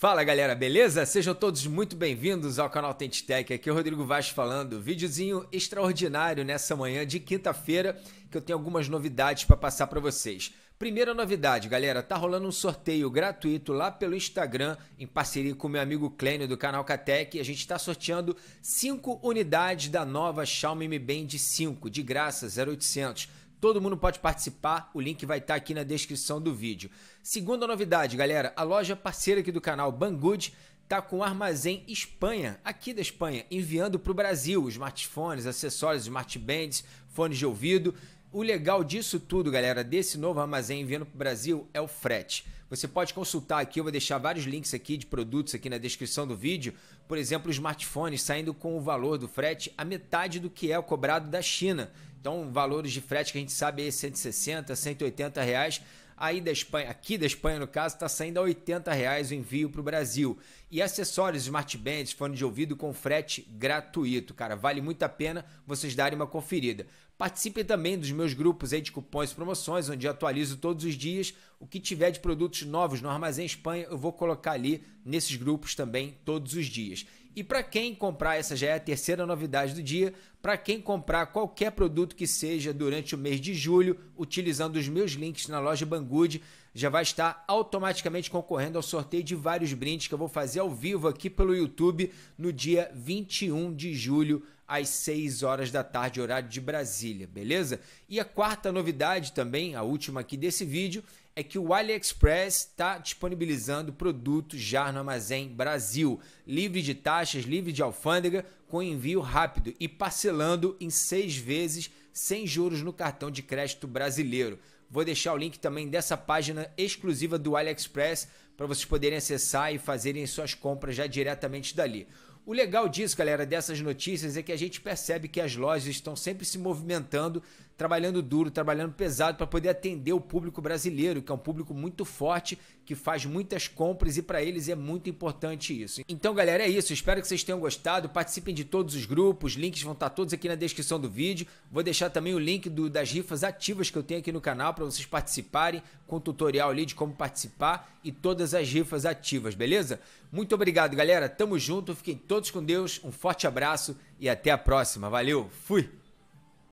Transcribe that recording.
Fala galera, beleza? Sejam todos muito bem-vindos ao canal Tentitech. Aqui é o Rodrigo Vaz falando. Videozinho extraordinário nessa manhã de quinta-feira que eu tenho algumas novidades para passar para vocês. Primeira novidade, galera, tá rolando um sorteio gratuito lá pelo Instagram, em parceria com meu amigo Clênio do canal Catec. A gente está sorteando 5 unidades da nova Xiaomi Mi Band 5, de graça, 0800. Todo mundo pode participar, o link vai estar tá aqui na descrição do vídeo. Segunda novidade, galera, a loja parceira aqui do canal Banggood tá com armazém Espanha, aqui da Espanha, enviando para o Brasil smartphones, acessórios, smartbands, fones de ouvido. O legal disso tudo, galera, desse novo armazém enviando para o Brasil é o frete. Você pode consultar aqui, eu vou deixar vários links aqui de produtos aqui na descrição do vídeo. Por exemplo, smartphones saindo com o valor do frete a metade do que é cobrado da China. Então, valores de frete que a gente sabe aí, 160, 180 reais. Aí da Espanha, aqui da Espanha, no caso, está saindo a 80 reais o envio para o Brasil. E acessórios, smartbands, fone de ouvido com frete gratuito, cara. Vale muito a pena vocês darem uma conferida. Participem também dos meus grupos aí de cupons e promoções, onde eu atualizo todos os dias. O que tiver de produtos novos no Armazém Espanha, eu vou colocar ali nesses grupos também todos os dias. E para quem comprar, essa já é a terceira novidade do dia, para quem comprar qualquer produto que seja durante o mês de julho, utilizando os meus links na loja Banggood, já vai estar automaticamente concorrendo ao sorteio de vários brindes que eu vou fazer ao vivo aqui pelo YouTube no dia 21 de julho às 6 horas da tarde, horário de Brasília, beleza? E a quarta novidade também, a última aqui desse vídeo, é que o AliExpress está disponibilizando produtos já no Armazém Brasil, livre de taxas, livre de alfândega, com envio rápido e parcelando em seis vezes sem juros no cartão de crédito brasileiro. Vou deixar o link também dessa página exclusiva do AliExpress para vocês poderem acessar e fazerem suas compras já diretamente dali. O legal disso, galera, dessas notícias é que a gente percebe que as lojas estão sempre se movimentando, trabalhando duro, trabalhando pesado para poder atender o público brasileiro, que é um público muito forte, que faz muitas compras e para eles é muito importante isso. Então, galera, é isso. Espero que vocês tenham gostado. Participem de todos os grupos, links vão estar tá todos aqui na descrição do vídeo. Vou deixar também o link do, das rifas ativas que eu tenho aqui no canal para vocês participarem, com tutorial ali de como participar e todas as rifas ativas, beleza? Muito obrigado, galera. Tamo junto. Fiquem todos com Deus. Um forte abraço e até a próxima. Valeu. Fui.